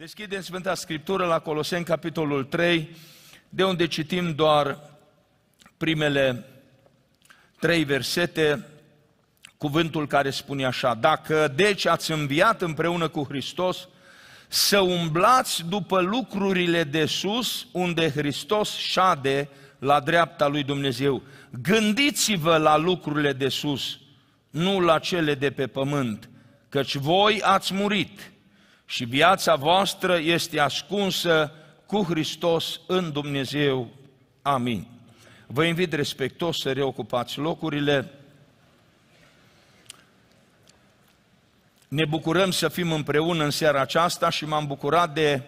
Deschidem Sfânta Scriptură la Coloseni, capitolul 3, de unde citim doar primele trei versete, cuvântul care spune așa, Dacă deci ați înviat împreună cu Hristos, să umblați după lucrurile de sus, unde Hristos șade la dreapta lui Dumnezeu. Gândiți-vă la lucrurile de sus, nu la cele de pe pământ, căci voi ați murit și viața voastră este ascunsă cu Hristos în Dumnezeu. Amin. Vă invit respectos să reocupați locurile. Ne bucurăm să fim împreună în seara aceasta și m-am bucurat de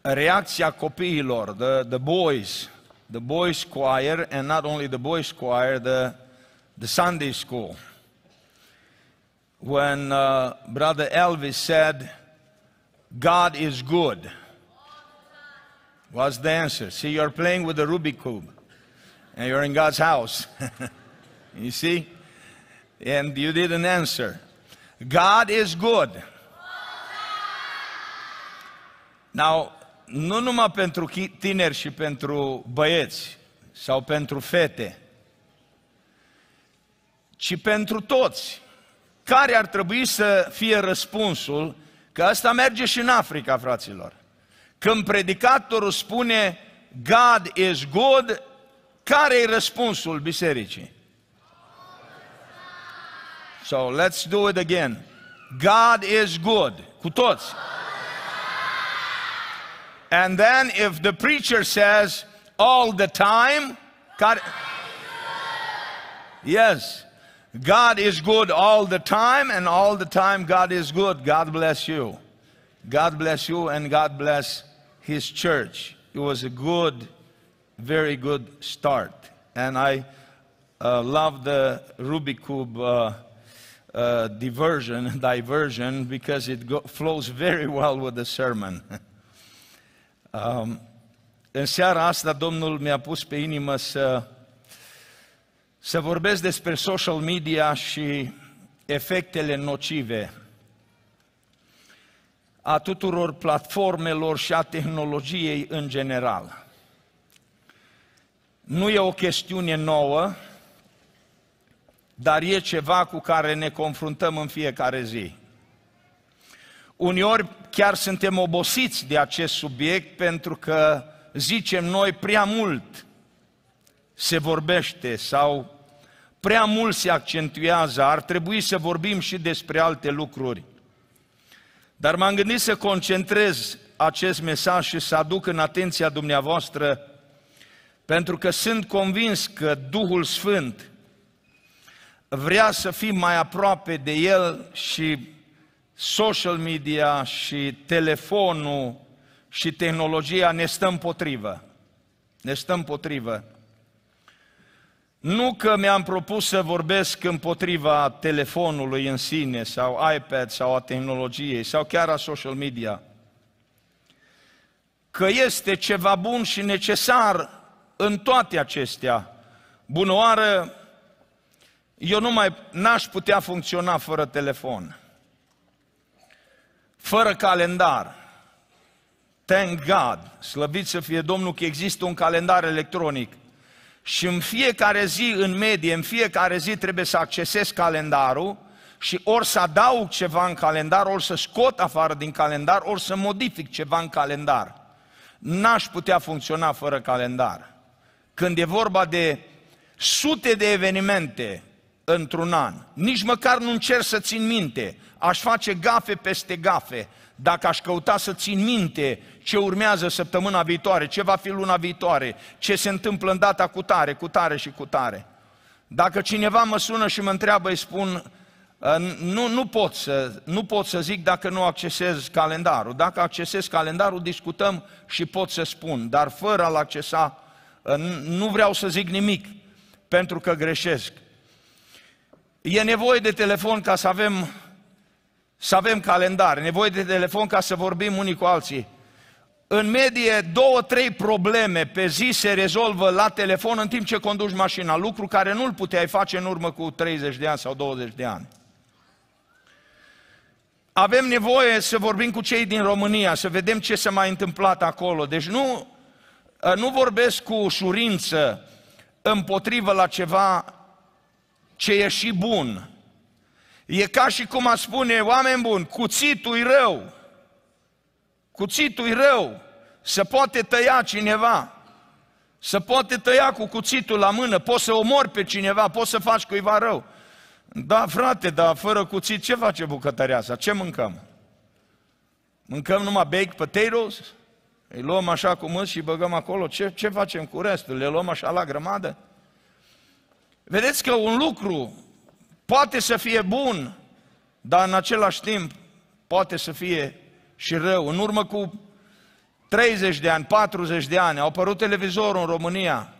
reacția copiilor, the, the boys, the boys choir and not only the boys choir, the, the Sunday school. when uh, Brother Elvis said, God is good? What's the answer? See, you're playing with the Rubik's Cube and you're in God's house. you see? And you didn't answer. God is good. Now, nu numai pentru tineri și pentru băieți sau pentru fete, ci pentru toți. care ar trebui să fie răspunsul, că asta merge și în Africa, fraților. Când predicatorul spune God is good, care e răspunsul bisericii? So let's do it again. God is good. Cu toți. And then if the preacher says all the time, care... yes. God is good all the time, and all the time God is good. God bless you. God bless you, and God bless His church. It was a good, very good start. And I uh, love the Rubik's Cube uh, uh, diversion, diversion, because it go- flows very well with the sermon. um, în seara asta, Domnul mi-a pus pe inimă să Să vorbesc despre social media și efectele nocive a tuturor platformelor și a tehnologiei în general. Nu e o chestiune nouă, dar e ceva cu care ne confruntăm în fiecare zi. Uneori chiar suntem obosiți de acest subiect pentru că zicem noi prea mult se vorbește sau prea mult se accentuează, ar trebui să vorbim și despre alte lucruri. Dar m-am gândit să concentrez acest mesaj și să aduc în atenția dumneavoastră, pentru că sunt convins că Duhul Sfânt vrea să fim mai aproape de El și social media și telefonul și tehnologia ne stă împotrivă. Ne stă împotrivă. Nu că mi-am propus să vorbesc împotriva telefonului în sine, sau iPad, sau a tehnologiei, sau chiar a social media. Că este ceva bun și necesar în toate acestea. Bunoară, eu nu mai n-aș putea funcționa fără telefon, fără calendar. Thank God, slăvit să fie Domnul că există un calendar electronic – și în fiecare zi, în medie, în fiecare zi trebuie să accesez calendarul și ori să adaug ceva în calendar, ori să scot afară din calendar, ori să modific ceva în calendar. N-aș putea funcționa fără calendar. Când e vorba de sute de evenimente într-un an, nici măcar nu încerc să țin minte, aș face gafe peste gafe, dacă aș căuta să țin minte ce urmează săptămâna viitoare, ce va fi luna viitoare, ce se întâmplă în data cu tare, cu tare și cu tare. Dacă cineva mă sună și mă întreabă, îi spun, ă, nu, nu, pot să, nu pot să zic dacă nu accesez calendarul. Dacă accesez calendarul, discutăm și pot să spun, dar fără a-l accesa, ă, nu vreau să zic nimic, pentru că greșesc. E nevoie de telefon ca să avem să avem calendar, nevoie de telefon ca să vorbim unii cu alții. În medie, două, trei probleme pe zi se rezolvă la telefon în timp ce conduci mașina, lucru care nu-l puteai face în urmă cu 30 de ani sau 20 de ani. Avem nevoie să vorbim cu cei din România, să vedem ce s-a mai întâmplat acolo. Deci nu, ă, nu vorbesc cu ușurință împotrivă la ceva ce e și bun, E ca și cum a spune, oameni buni, cuțitul e rău, cuțitul e rău, se poate tăia cineva, să poate tăia cu cuțitul la mână, poți să omori pe cineva, poți să faci cuiva rău. Da, frate, dar fără cuțit ce face bucătărea asta? Ce mâncăm? Mâncăm numai baked potatoes? Îi luăm așa cu mâți și băgăm acolo. Ce, ce facem cu restul? Le luăm așa la grămadă? Vedeți că un lucru Poate să fie bun, dar în același timp poate să fie și rău. În urmă cu 30 de ani, 40 de ani, au apărut televizorul în România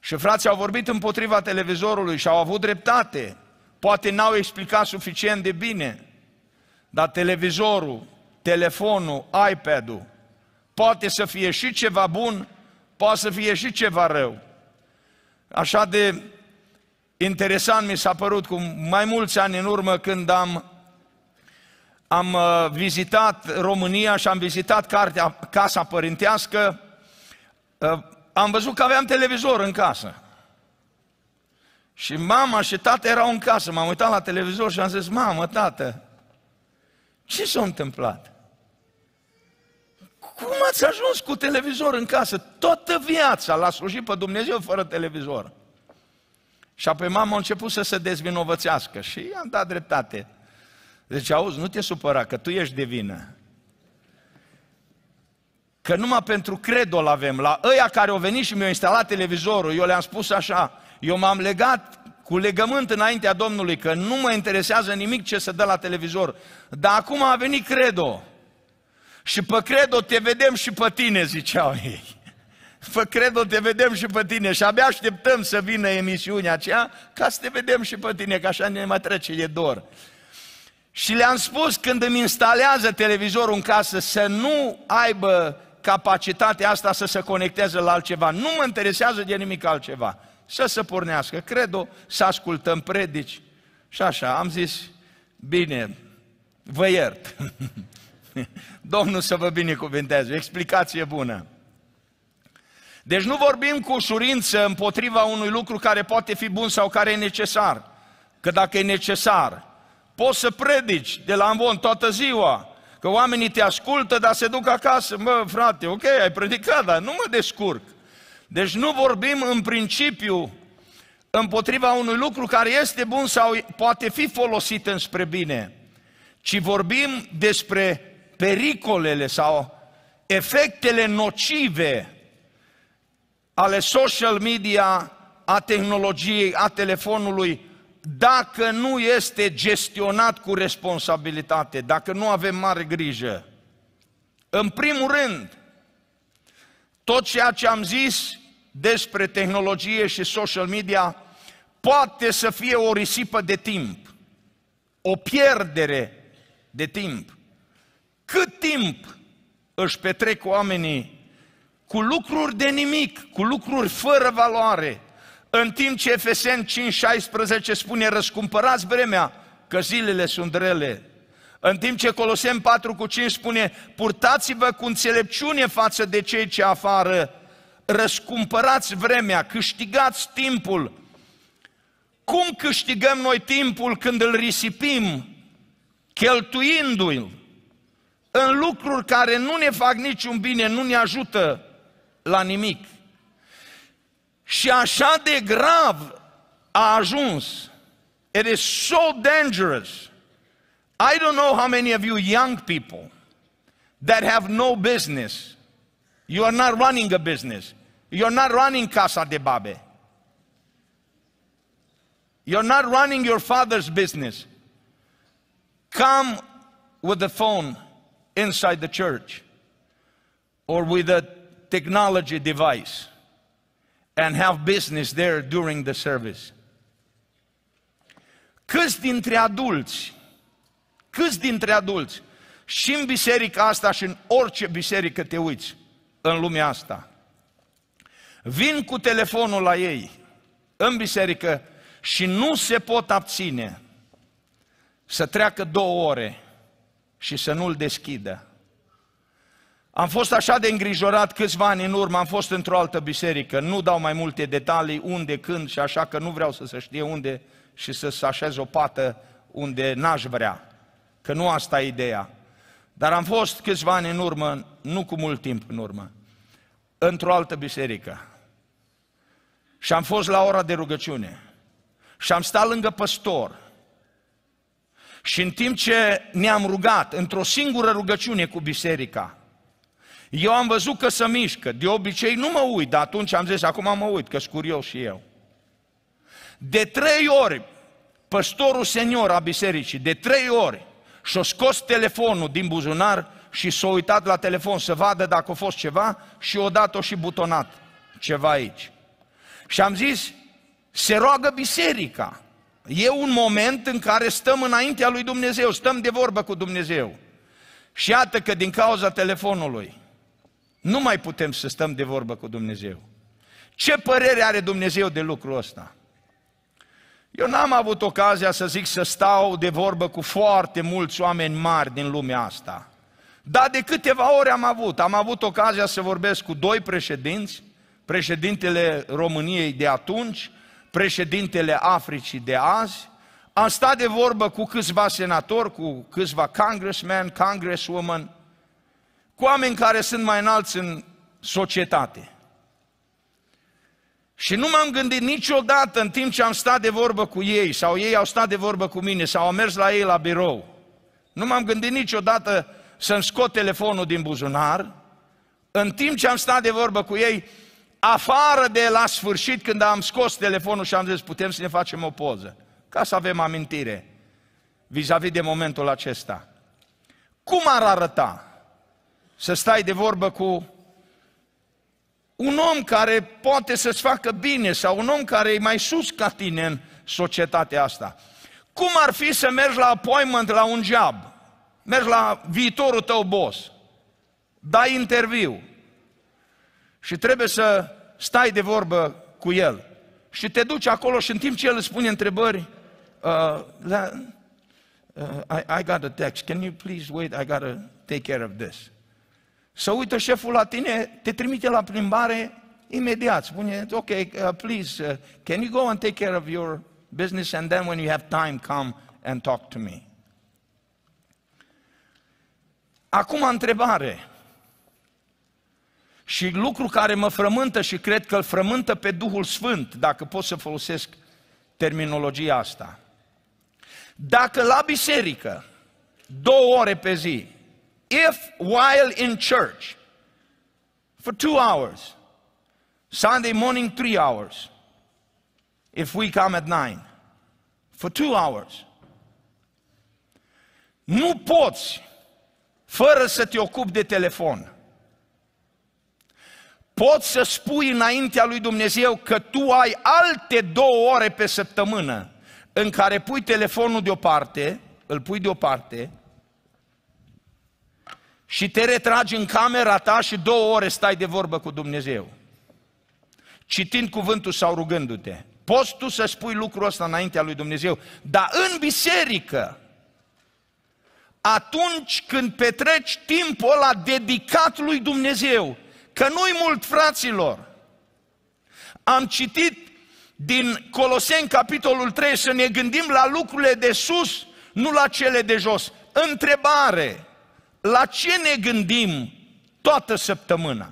și frații au vorbit împotriva televizorului și au avut dreptate. Poate n-au explicat suficient de bine, dar televizorul, telefonul, iPad-ul, poate să fie și ceva bun, poate să fie și ceva rău. Așa de Interesant mi s-a părut cu mai mulți ani în urmă când am, am uh, vizitat România și am vizitat cartea, Casa Părintească, uh, am văzut că aveam televizor în casă. Și mama și tata erau în casă. M-am uitat la televizor și am zis, mamă, tată, ce s-a întâmplat? Cum ați ajuns cu televizor în casă? Toată viața l-a slujit pe Dumnezeu fără televizor. Și apoi mama a început să se dezvinovățească și i-am dat dreptate. Deci, auzi, nu te supăra, că tu ești de vină. Că numai pentru l avem. La ăia care au venit și mi-au instalat televizorul, eu le-am spus așa, eu m-am legat cu legământ înaintea Domnului că nu mă interesează nimic ce se dă la televizor. Dar acum a venit credo. Și pe credo te vedem și pe tine, ziceau ei. Fă credo, te vedem și pe tine și abia așteptăm să vină emisiunea aceea ca să te vedem și pe tine, că așa ne mai trece, e dor. Și le-am spus când îmi instalează televizorul în casă să nu aibă capacitatea asta să se conecteze la altceva. Nu mă interesează de nimic altceva. Să se pornească credo, să ascultăm predici. Și așa, am zis, bine, vă iert. Domnul să vă binecuvânteze, explicație bună. Deci nu vorbim cu ușurință împotriva unui lucru care poate fi bun sau care e necesar. Că dacă e necesar, poți să predici de la învon toată ziua, că oamenii te ascultă, dar se duc acasă. Mă, frate, ok, ai predicat, dar nu mă descurc. Deci nu vorbim în principiu împotriva unui lucru care este bun sau poate fi folosit înspre bine, ci vorbim despre pericolele sau efectele nocive ale social media, a tehnologiei, a telefonului, dacă nu este gestionat cu responsabilitate, dacă nu avem mare grijă. În primul rând, tot ceea ce am zis despre tehnologie și social media poate să fie o risipă de timp, o pierdere de timp. Cât timp își petrec oamenii cu lucruri de nimic, cu lucruri fără valoare. În timp ce Efesen 5:16 spune răscumpărați vremea, că zilele sunt rele. În timp ce Colosem 4 cu 5 spune, purtați-vă cu înțelepciune față de cei ce afară, răscumpărați vremea, câștigați timpul. Cum câștigăm noi timpul când îl risipim, cheltuindu-l în lucruri care nu ne fac niciun bine, nu ne ajută la nimic. Și așa de grav a ajuns. It is so dangerous. I don't know how many of you young people that have no business. You are not running a business. You're not running Casa de Babe. You're not running your father's business. Come with the phone inside the church or with a technology device and have business there during the service. Câți dintre adulți, câți dintre adulți, și în biserica asta și în orice biserică te uiți în lumea asta, vin cu telefonul la ei în biserică și nu se pot abține să treacă două ore și să nu-l deschidă am fost așa de îngrijorat câțiva ani în urmă, am fost într-o altă biserică, nu dau mai multe detalii unde, când și așa că nu vreau să se știe unde și să se așez o pată unde n-aș vrea, că nu asta e ideea. Dar am fost câțiva ani în urmă, nu cu mult timp în urmă, într-o altă biserică. Și am fost la ora de rugăciune. Și am stat lângă păstor. Și în timp ce ne-am rugat într-o singură rugăciune cu biserica, eu am văzut că se mișcă, de obicei nu mă uit, dar atunci am zis, acum mă uit, că sunt curios și eu. De trei ori, păstorul senior a bisericii, de trei ori, și-a scos telefonul din buzunar și s-a uitat la telefon să vadă dacă a fost ceva și o dat-o și butonat ceva aici. Și am zis, se roagă biserica. E un moment în care stăm înaintea lui Dumnezeu, stăm de vorbă cu Dumnezeu. Și iată că din cauza telefonului nu mai putem să stăm de vorbă cu Dumnezeu. Ce părere are Dumnezeu de lucrul ăsta? Eu n-am avut ocazia să zic să stau de vorbă cu foarte mulți oameni mari din lumea asta. Dar de câteva ori am avut. Am avut ocazia să vorbesc cu doi președinți, președintele României de atunci, președintele Africii de azi. Am stat de vorbă cu câțiva senatori, cu câțiva congressmen, congresswoman, cu oameni care sunt mai înalți în societate. Și nu m-am gândit niciodată în timp ce am stat de vorbă cu ei, sau ei au stat de vorbă cu mine, sau am mers la ei la birou. Nu m-am gândit niciodată să-mi scot telefonul din buzunar, în timp ce am stat de vorbă cu ei, afară de la sfârșit, când am scos telefonul și am zis, putem să ne facem o poză, ca să avem amintire vis-a-vis de momentul acesta. Cum ar arăta? să stai de vorbă cu un om care poate să-ți facă bine sau un om care e mai sus ca tine în societatea asta. Cum ar fi să mergi la appointment la un job? Mergi la viitorul tău boss, dai interviu și trebuie să stai de vorbă cu el. Și te duci acolo și în timp ce el îți pune întrebări, uh, uh, I, I got a text, can you please wait, I got to take care of this. Să uită șeful la tine, te trimite la plimbare imediat. Spune, ok, uh, please, uh, can you go and take care of your business and then when you have time, come and talk to me. Acum întrebare. Și lucru care mă frământă și cred că îl frământă pe Duhul Sfânt, dacă pot să folosesc terminologia asta. Dacă la biserică, două ore pe zi, if while in church for two hours, Sunday morning, three hours, if we come at nine, for two hours, nu poți fără să te ocupi de telefon. Poți să spui înaintea lui Dumnezeu că tu ai alte două ore pe săptămână în care pui telefonul deoparte, îl pui deoparte, și te retragi în camera ta și două ore stai de vorbă cu Dumnezeu. Citind cuvântul sau rugându-te. Poți tu să spui lucrul ăsta înaintea lui Dumnezeu, dar în biserică, atunci când petreci timpul ăla dedicat lui Dumnezeu, că nu-i mult fraților, am citit din Coloseni capitolul 3 să ne gândim la lucrurile de sus, nu la cele de jos. Întrebare, la ce ne gândim toată săptămâna?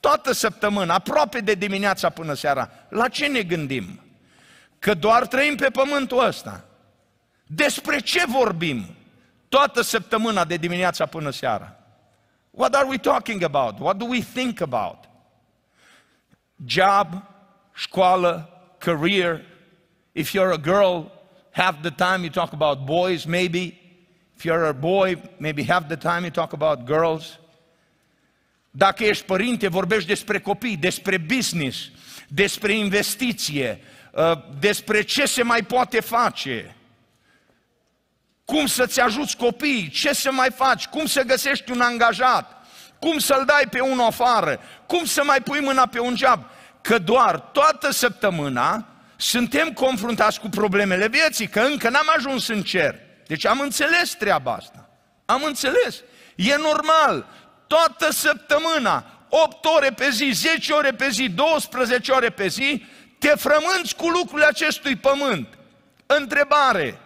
Toată săptămâna, aproape de dimineața până seara, la ce ne gândim? Că doar trăim pe pământul ăsta. Despre ce vorbim toată săptămâna de dimineața până seara? What are we talking about? What do we think about? Job, școală, career. If you're a girl, half the time you talk about boys, maybe. If you're a boy, maybe half the time you talk about girls. Dacă ești părinte, vorbești despre copii, despre business, despre investiție, uh, despre ce se mai poate face, cum să-ți ajuți copiii, ce să mai faci, cum să găsești un angajat, cum să-l dai pe unul afară, cum să mai pui mâna pe un job? Că doar toată săptămâna suntem confruntați cu problemele vieții, că încă n-am ajuns în cer. Deci am înțeles treaba asta. Am înțeles. E normal. Toată săptămâna, 8 ore pe zi, 10 ore pe zi, 12 ore pe zi, te frămânți cu lucrurile acestui pământ. Întrebare.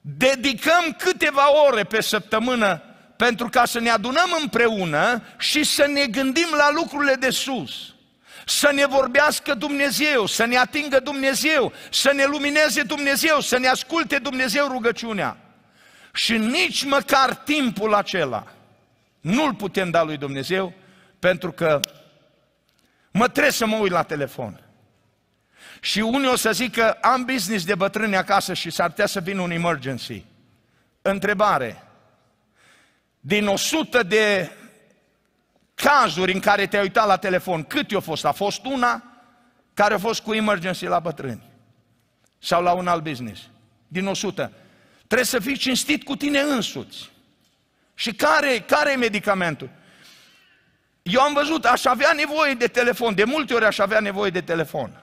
Dedicăm câteva ore pe săptămână pentru ca să ne adunăm împreună și să ne gândim la lucrurile de sus să ne vorbească Dumnezeu, să ne atingă Dumnezeu, să ne lumineze Dumnezeu, să ne asculte Dumnezeu rugăciunea. Și nici măcar timpul acela nu-l putem da lui Dumnezeu, pentru că mă trebuie să mă uit la telefon. Și unii o să zică, am business de bătrâni acasă și s-ar putea să vină un emergency. Întrebare. Din 100 de cazuri în care te-ai uitat la telefon, cât i-a fost? A fost una care a fost cu emergency la bătrâni sau la un alt business, din 100. Trebuie să fii cinstit cu tine însuți. Și care, care e medicamentul? Eu am văzut, aș avea nevoie de telefon, de multe ori aș avea nevoie de telefon.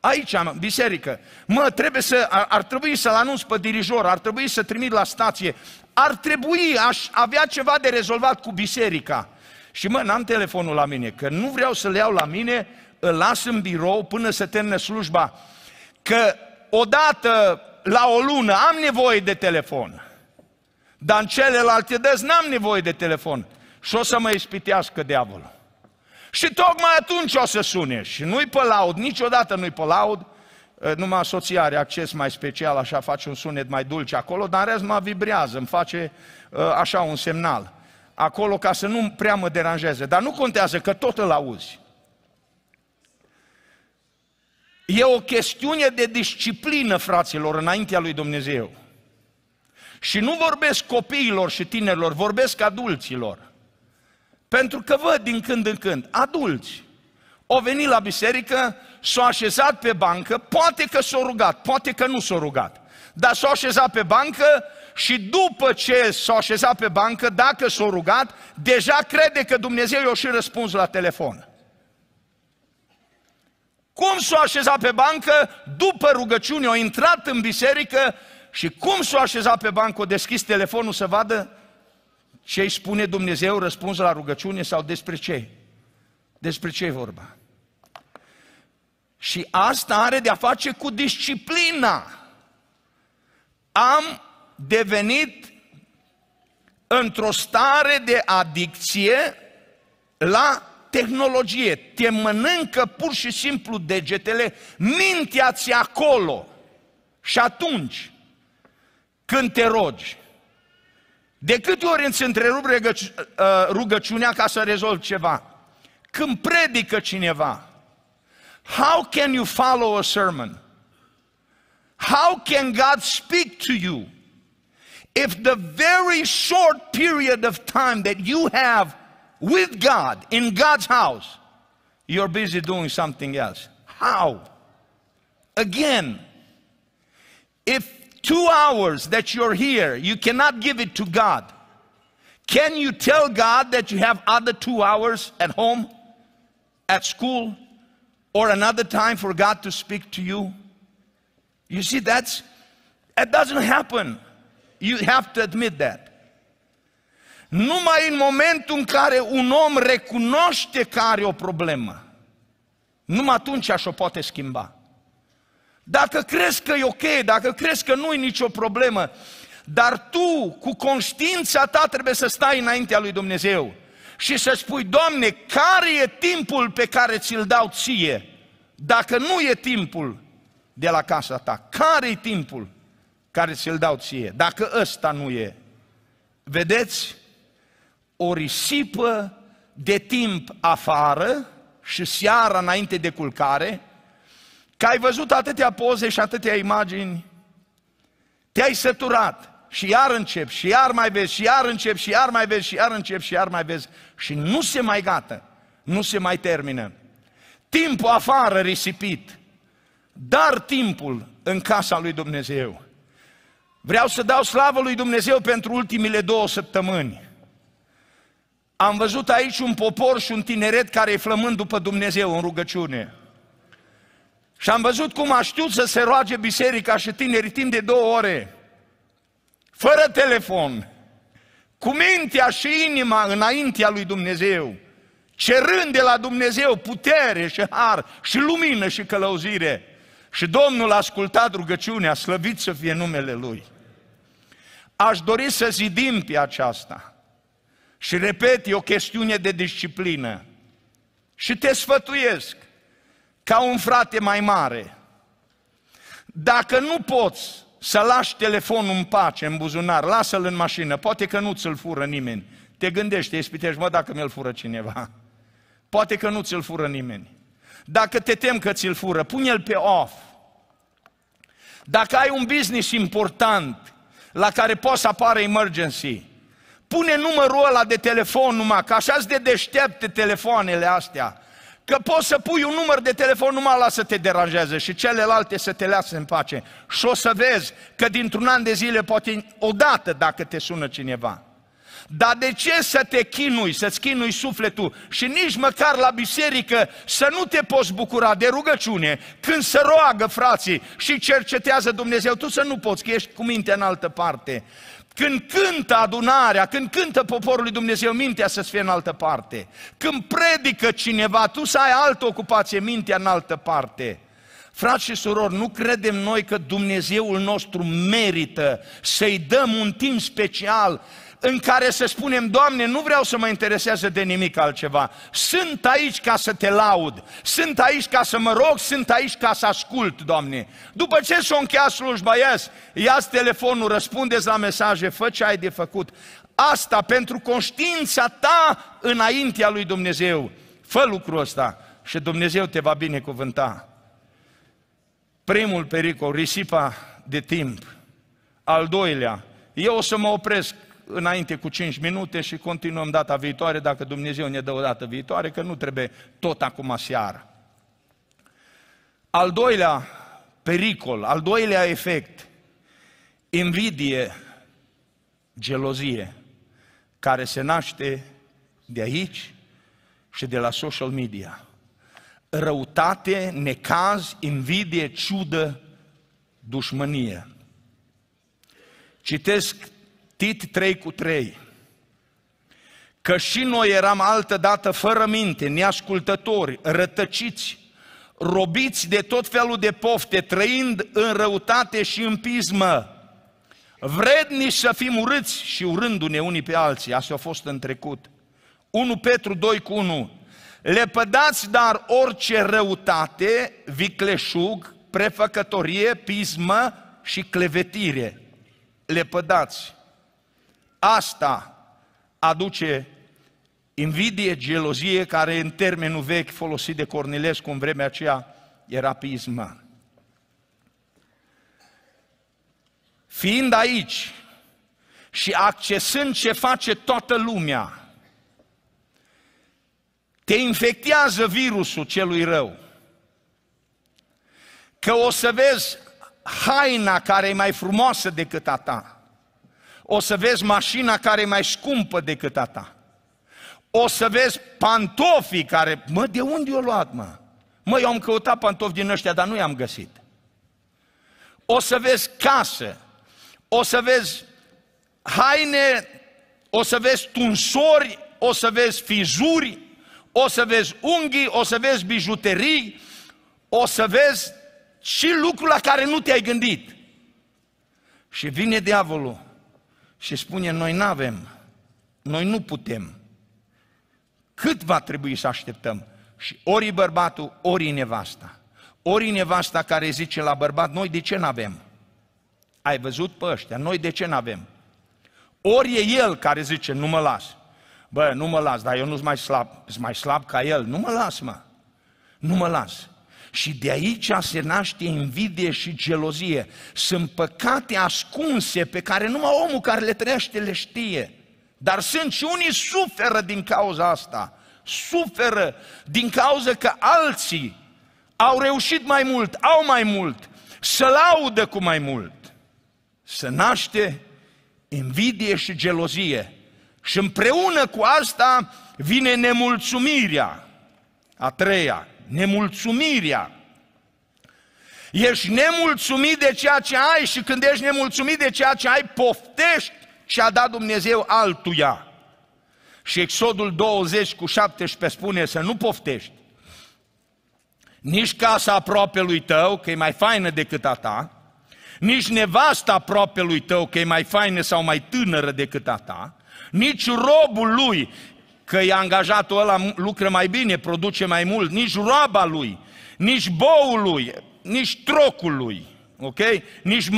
Aici, în biserică, mă, trebuie să, ar, ar trebui să-l anunț pe dirijor, ar trebui să trimit la stație, ar trebui, aș avea ceva de rezolvat cu biserica. Și mă, n-am telefonul la mine, că nu vreau să-l iau la mine, îl las în birou până se termine slujba. Că odată la o lună am nevoie de telefon, dar în celelalte dăți n-am nevoie de telefon. Și o să mă ispitească diavolul. Și tocmai atunci o să sune. Și nu-i pe laud, niciodată nu-i pe laud, numai soția are acces mai special, așa face un sunet mai dulce acolo, dar în rest mă vibrează, îmi face așa un semnal acolo ca să nu prea mă deranjeze. Dar nu contează, că tot îl auzi. E o chestiune de disciplină, fraților, înaintea lui Dumnezeu. Și nu vorbesc copiilor și tinerilor, vorbesc adulților. Pentru că văd din când în când adulți. O venit la biserică, s-au așezat pe bancă, poate că s-au rugat, poate că nu s-au rugat, dar s-au așezat pe bancă și după ce s-a așezat pe bancă, dacă s-a rugat, deja crede că Dumnezeu i-a și răspuns la telefon. Cum s-a așezat pe bancă, după rugăciune, a intrat în biserică și cum s-a așezat pe bancă, a deschis telefonul să vadă ce îi spune Dumnezeu, răspuns la rugăciune sau despre ce? Despre ce e vorba? Și asta are de-a face cu disciplina. Am devenit într-o stare de adicție la tehnologie. Te mănâncă pur și simplu degetele, mintea ți acolo. Și atunci, când te rogi, de câte ori îți întrerup uh, rugăciunea ca să rezolvi ceva? Când predică cineva, how can you follow a sermon? How can God speak to you? if the very short period of time that you have with God in God's house, you're busy doing something else? How? Again, if two hours that you're here, you cannot give it to God, can you tell God that you have other two hours at home, at school, or another time for God to speak to you? You see, that's that doesn't happen. You have to admit that. Numai în momentul în care un om recunoaște că are o problemă, numai atunci așa o poate schimba. Dacă crezi că e ok, dacă crezi că nu e nicio problemă, dar tu, cu conștiința ta, trebuie să stai înaintea lui Dumnezeu și să spui, Doamne, care e timpul pe care ți-l dau ție? Dacă nu e timpul de la casa ta, care e timpul? care ți-l dau ție. Dacă ăsta nu e, vedeți, o risipă de timp afară și seara înainte de culcare, că ai văzut atâtea poze și atâtea imagini, te-ai săturat și iar încep, și iar mai vezi, și iar încep, și iar mai vezi, și iar încep, și iar mai vezi. Și nu se mai gata, nu se mai termină. Timpul afară risipit, dar timpul în casa lui Dumnezeu Vreau să dau slavă lui Dumnezeu pentru ultimile două săptămâni. Am văzut aici un popor și un tineret care e flămând după Dumnezeu în rugăciune. Și am văzut cum a știut să se roage biserica și tinerii timp de două ore, fără telefon, cu mintea și inima înaintea lui Dumnezeu, cerând de la Dumnezeu putere și har și lumină și călăuzire. Și Domnul a ascultat rugăciunea, slăvit să fie numele Lui. Aș dori să zidim pe aceasta. Și repet, e o chestiune de disciplină. Și te sfătuiesc, ca un frate mai mare, dacă nu poți să lași telefonul în pace, în buzunar, lasă-l în mașină, poate că nu ți-l fură nimeni. Te gândești, te ispitești, mă, dacă mi-l fură cineva. Poate că nu ți-l fură nimeni. Dacă te tem că ți-l fură, pune-l pe off. Dacă ai un business important, la care poate să apară emergency. Pune numărul ăla de telefon numai, că așa de deștepte telefoanele astea. Că poți să pui un număr de telefon numai la să te deranjeze și celelalte să te lasă în pace. Și o să vezi că dintr-un an de zile, poate odată dacă te sună cineva. Dar de ce să te chinui, să-ți chinui sufletul și nici măcar la biserică să nu te poți bucura de rugăciune când se roagă frații și cercetează Dumnezeu, tu să nu poți, că ești cu mintea în altă parte. Când cântă adunarea, când cântă poporul lui Dumnezeu, mintea să-ți fie în altă parte. Când predică cineva, tu să ai altă ocupație, mintea în altă parte. Frați și surori, nu credem noi că Dumnezeul nostru merită să-i dăm un timp special în care să spunem, Doamne, nu vreau să mă interesează de nimic altceva. Sunt aici ca să te laud, sunt aici ca să mă rog, sunt aici ca să ascult, Doamne. După ce s-o încheia slujba, ia iați telefonul, răspundeți la mesaje, fă ce ai de făcut. Asta pentru conștiința ta înaintea lui Dumnezeu. Fă lucrul ăsta și Dumnezeu te va binecuvânta. Primul pericol, risipa de timp. Al doilea, eu o să mă opresc înainte cu 5 minute și continuăm data viitoare, dacă Dumnezeu ne dă o dată viitoare, că nu trebuie tot acum seara. Al doilea pericol, al doilea efect, invidie, gelozie, care se naște de aici și de la social media. Răutate, necaz, invidie, ciudă, dușmănie. Citesc Tit 3 cu 3. Că și noi eram altă dată fără minte, neascultători, rătăciți, robiți de tot felul de pofte, trăind în răutate și în pismă, vrednici să fim urâți și urându-ne unii pe alții. Asta a fost în trecut. 1 Petru 2 cu 1. Lepădați dar orice răutate, vicleșug, prefăcătorie, pismă și clevetire. Lepădați. Asta aduce invidie, gelozie, care în termenul vechi folosit de Cornilescu în vremea aceea era pismă. Fiind aici și accesând ce face toată lumea, te infectează virusul celui rău. Că o să vezi haina care e mai frumoasă decât a ta. O să vezi mașina care e mai scumpă decât a ta. O să vezi pantofii care, mă, de unde i-o luat, mă? Mă, eu am căutat pantofi din ăștia, dar nu i-am găsit. O să vezi casă, o să vezi haine, o să vezi tunsori, o să vezi fizuri, o să vezi unghii, o să vezi bijuterii, o să vezi și lucrul la care nu te-ai gândit. Și vine diavolul și spune, noi nu avem, noi nu putem. Cât va trebui să așteptăm? Și ori bărbatul, ori nevasta. Ori nevasta care zice la bărbat, noi de ce nu avem? Ai văzut pe ăștia, noi de ce nu avem? Ori e el care zice, nu mă las. Bă, nu mă las, dar eu nu sunt mai slab, sunt mai slab ca el, nu mă las, mă. Nu mă las. Și de aici se naște invidie și gelozie. Sunt păcate ascunse pe care numai omul care le trăiește le știe. Dar sunt și unii suferă din cauza asta. Suferă din cauza că alții au reușit mai mult, au mai mult, să laudă cu mai mult. Să naște invidie și gelozie. Și împreună cu asta vine nemulțumirea a treia nemulțumirea. Ești nemulțumit de ceea ce ai și când ești nemulțumit de ceea ce ai, poftești ce a dat Dumnezeu altuia. Și Exodul 20 cu 17 spune să nu poftești nici casa lui tău, că e mai faină decât a ta, nici nevasta lui tău, că e mai faină sau mai tânără decât a ta, nici robul lui, că e angajatul ăla lucră mai bine, produce mai mult, nici roaba lui, nici boul lui, nici trocul lui, ok? Nici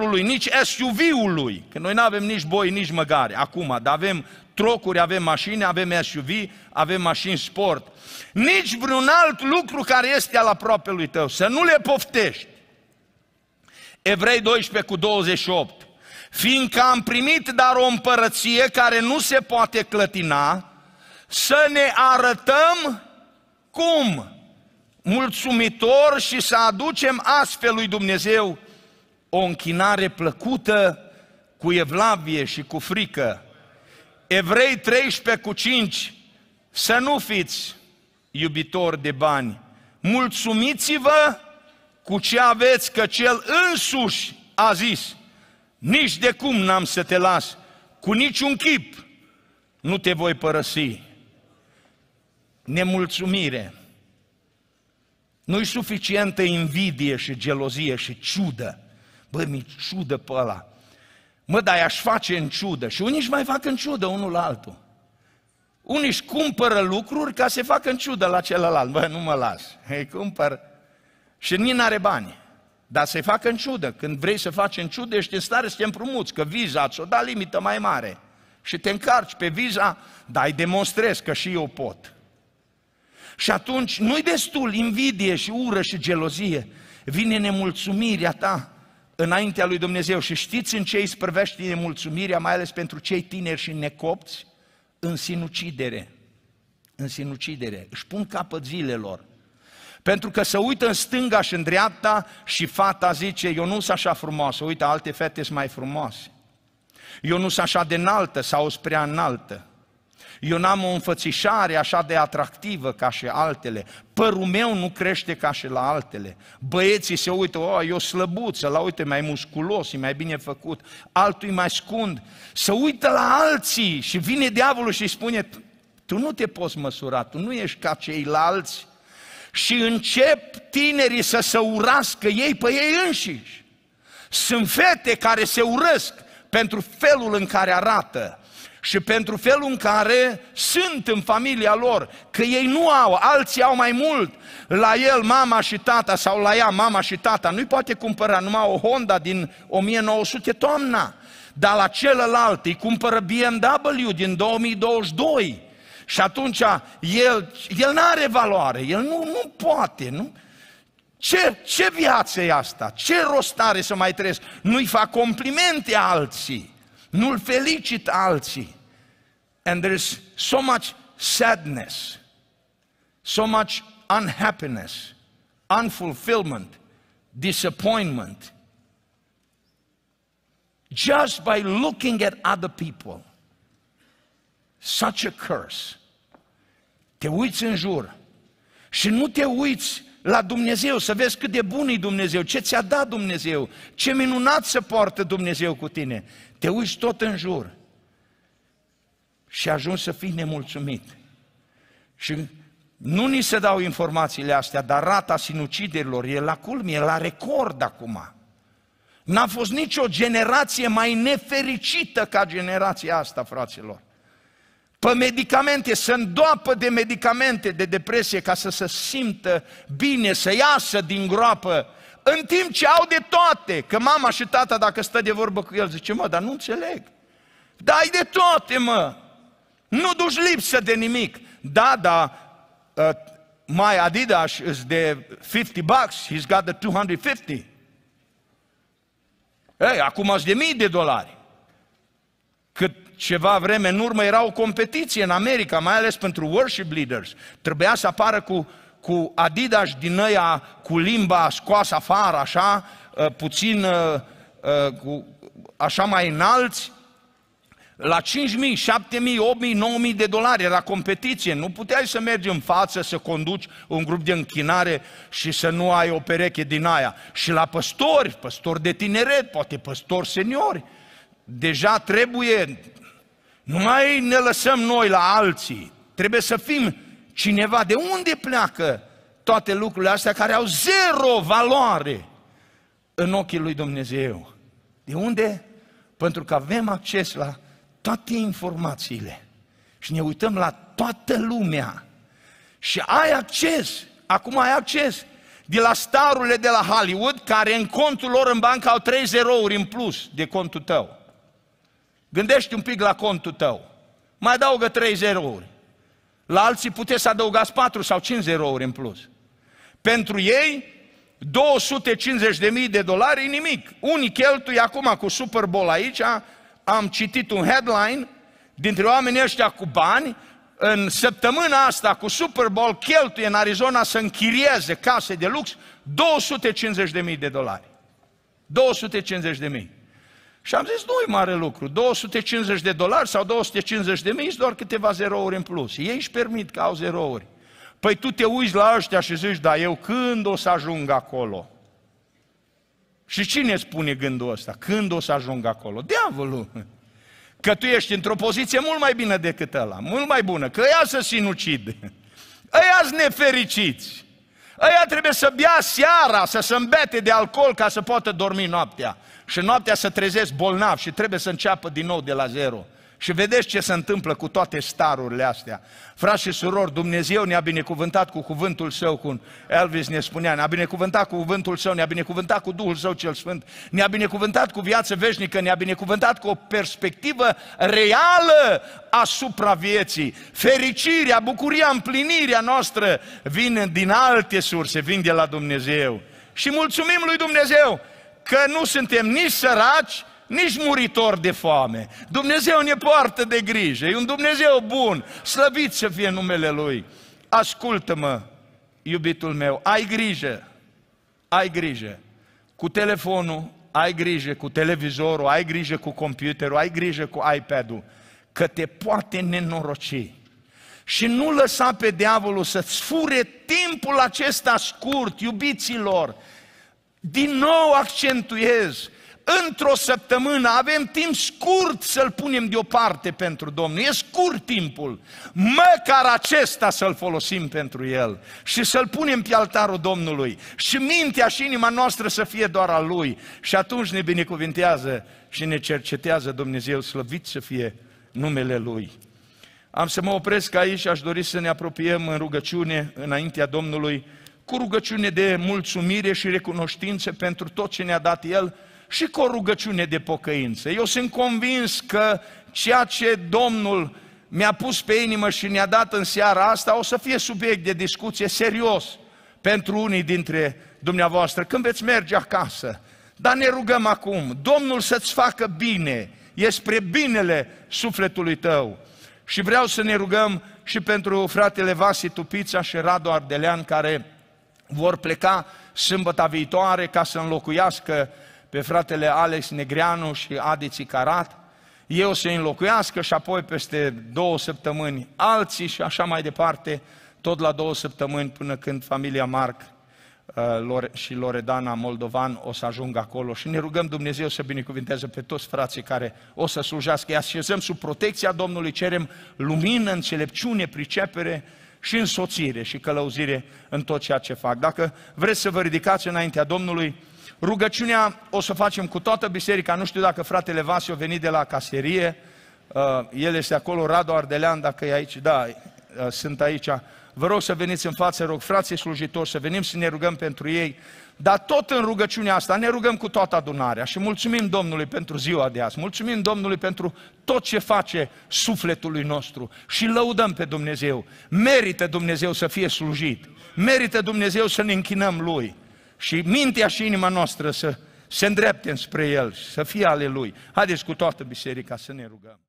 lui, nici SUV-ului, că noi nu avem nici boi, nici măgare acum, dar avem trocuri, avem mașini, avem SUV, avem mașini sport. Nici vreun alt lucru care este al lui tău, să nu le poftești. Evrei 12 cu 28. Fiindcă am primit dar o împărăție care nu se poate clătina, să ne arătăm cum mulțumitor și să aducem astfel lui Dumnezeu o închinare plăcută cu evlavie și cu frică. Evrei 13 cu 5, să nu fiți iubitori de bani, mulțumiți-vă cu ce aveți, că cel însuși a zis, nici de cum n-am să te las, cu niciun chip nu te voi părăsi nemulțumire. Nu-i suficientă invidie și gelozie și ciudă. Bă, mi ciudă pe ăla. Mă, dar aș face în ciudă. Și unii își mai fac în ciudă unul la altul. Unii își cumpără lucruri ca să facă în ciudă la celălalt. Bă, nu mă las. Ei cumpăr. Și nimeni are bani. Dar se facă în ciudă. Când vrei să faci în ciudă, ești în stare să te împrumuți, că viza ți-o da limită mai mare. Și te încarci pe viza, dar îi demonstrezi că și eu pot. Și atunci nu-i destul invidie și ură și gelozie. Vine nemulțumirea ta înaintea lui Dumnezeu. Și știți în ce îi spărvește nemulțumirea, mai ales pentru cei tineri și necopți? În sinucidere. În sinucidere. Își pun capăt zilelor. Pentru că se uită în stânga și în dreapta și fata zice, eu nu sunt așa frumoasă, uite, alte fete sunt mai frumoase. Eu nu sunt așa de înaltă sau sunt prea înaltă. Eu n-am o înfățișare așa de atractivă ca și altele. Părul meu nu crește ca și la altele. Băieții se uită, o, eu slăbuț, la uite mai musculos, e mai bine făcut, altul e mai scund. Se uită la alții și vine diavolul și spune, tu nu te poți măsura, tu nu ești ca ceilalți. Și încep tinerii să se urască ei pe ei înșiși. Sunt fete care se urăsc pentru felul în care arată, și pentru felul în care sunt în familia lor, că ei nu au, alții au mai mult. La el mama și tata sau la ea mama și tata nu-i poate cumpăra numai o Honda din 1900 toamna, dar la celălalt îi cumpără BMW din 2022. Și atunci el, el nu are valoare, el nu, nu poate, nu? Ce, ce viață e asta? Ce rost are să mai trăiesc? Nu-i fac complimente alții, nu-l felicit alții. And there is so much sadness, so much unhappiness, unfulfillment, disappointment, just by looking at other people. Such a curse. Te uiți în jur și nu te uiți la Dumnezeu, să vezi cât de bun e Dumnezeu, ce ți-a dat Dumnezeu, ce minunat se poartă Dumnezeu cu tine. Te uiți tot în jur și ajungi să fii nemulțumit. Și nu ni se dau informațiile astea, dar rata sinuciderilor e la culmi, e la record acum. N-a fost nicio generație mai nefericită ca generația asta, fraților. Pe medicamente, să îndoapă de medicamente de depresie ca să se simtă bine, să iasă din groapă, în timp ce au de toate. Că mama și tata, dacă stă de vorbă cu el, zice, mă, dar nu înțeleg. Dai de toate, mă. Nu duci lipsă de nimic. Da, da, uh, ă, my Adidas is de 50 bucks, he's got the 250. Ei, acum sunt de mii de dolari. Cât ceva vreme în urmă era o competiție în America, mai ales pentru worship leaders. Trebuia să apară cu, cu Adidas din ăia, cu limba scoasă afară, așa, ă, puțin, ă, așa mai înalți, la 5.000, 7.000, 8.000, 9.000 de dolari era competiție. Nu puteai să mergi în față, să conduci un grup de închinare și să nu ai o pereche din aia. Și la păstori, păstori de tineret, poate păstori seniori. Deja trebuie, nu mai ne lăsăm noi la alții. Trebuie să fim cineva. De unde pleacă toate lucrurile astea care au zero valoare în ochii lui Dumnezeu? De unde? Pentru că avem acces la toate informațiile și ne uităm la toată lumea și ai acces, acum ai acces de la starurile de la Hollywood care în contul lor în bancă au 3 zerouri în plus de contul tău. Gândește un pic la contul tău. Mai adaugă 3 zerouri. La alții puteți să adăugați 4 sau 5 zerouri în plus. Pentru ei, 250.000 de dolari e nimic. Unii cheltuie acum cu Super Bowl aici am citit un headline dintre oamenii ăștia cu bani, în săptămâna asta cu Super Bowl cheltuie în Arizona să închirieze case de lux 250.000 de dolari. 250.000. Și am zis, nu-i mare lucru, 250 de dolari sau 250 de mii, doar câteva zerouri în plus. Ei își permit că au zerouri. Păi tu te uiți la ăștia și zici, da, eu când o să ajung acolo? Și cine spune gândul ăsta? Când o să ajung acolo? Diavolul! Că tu ești într-o poziție mult mai bine decât ăla, mult mai bună, că ea să sinucid. Ăia-s nefericiți. Ăia trebuie să bea seara, să se îmbete de alcool ca să poată dormi noaptea. Și noaptea să trezesc bolnav și trebuie să înceapă din nou de la zero. Și vedeți ce se întâmplă cu toate starurile astea. Frați și surori, Dumnezeu ne-a binecuvântat cu cuvântul Său, cum Elvis ne spunea, ne-a binecuvântat cu cuvântul Său, ne-a binecuvântat cu Duhul Său cel Sfânt, ne-a binecuvântat cu viață veșnică, ne-a binecuvântat cu o perspectivă reală asupra vieții. Fericirea, bucuria, împlinirea noastră vin din alte surse, vin de la Dumnezeu. Și mulțumim lui Dumnezeu că nu suntem nici săraci, nici muritor de foame. Dumnezeu ne poartă de grijă, e un Dumnezeu bun, slăvit să fie numele Lui. Ascultă-mă, iubitul meu, ai grijă, ai grijă cu telefonul, ai grijă cu televizorul, ai grijă cu computerul, ai grijă cu iPad-ul, că te poate nenoroci. Și nu lăsa pe diavolul să-ți fure timpul acesta scurt, iubiților. Din nou accentuez, într-o săptămână, avem timp scurt să-l punem deoparte pentru Domnul. E scurt timpul. Măcar acesta să-l folosim pentru el și să-l punem pe altarul Domnului. Și mintea și inima noastră să fie doar a lui. Și atunci ne binecuvintează și ne cercetează Dumnezeu, slăvit să fie numele lui. Am să mă opresc aici, și aș dori să ne apropiem în rugăciune înaintea Domnului, cu rugăciune de mulțumire și recunoștință pentru tot ce ne-a dat El, și cu o rugăciune de pocăință. Eu sunt convins că ceea ce Domnul mi-a pus pe inimă și ne-a dat în seara asta o să fie subiect de discuție serios pentru unii dintre dumneavoastră când veți merge acasă. Dar ne rugăm acum, Domnul să-ți facă bine, e spre binele sufletului tău. Și vreau să ne rugăm și pentru fratele Vasi Tupița și Radu Ardelean care vor pleca sâmbăta viitoare ca să înlocuiască pe fratele Alex Negreanu și Adi Țicarat, eu să înlocuiască și apoi peste două săptămâni alții și așa mai departe, tot la două săptămâni până când familia Marc uh, și Loredana Moldovan o să ajungă acolo și ne rugăm Dumnezeu să binecuvinteze pe toți frații care o să slujească. Îi așezăm sub protecția Domnului, cerem lumină, înțelepciune, pricepere și însoțire și călăuzire în tot ceea ce fac. Dacă vreți să vă ridicați înaintea Domnului, Rugăciunea o să facem cu toată biserica, nu știu dacă fratele Vasiu a venit de la caserie, uh, el este acolo, Radu Ardelean, dacă e aici, da, uh, sunt aici. Vă rog să veniți în față, rog frații slujitori, să venim să ne rugăm pentru ei, dar tot în rugăciunea asta ne rugăm cu toată adunarea și mulțumim Domnului pentru ziua de azi, mulțumim Domnului pentru tot ce face sufletului nostru și lăudăm pe Dumnezeu. Merită Dumnezeu să fie slujit, merită Dumnezeu să ne închinăm Lui și mintea și inima noastră să se îndrepte spre El, să fie ale Lui. Haideți cu toată biserica să ne rugăm.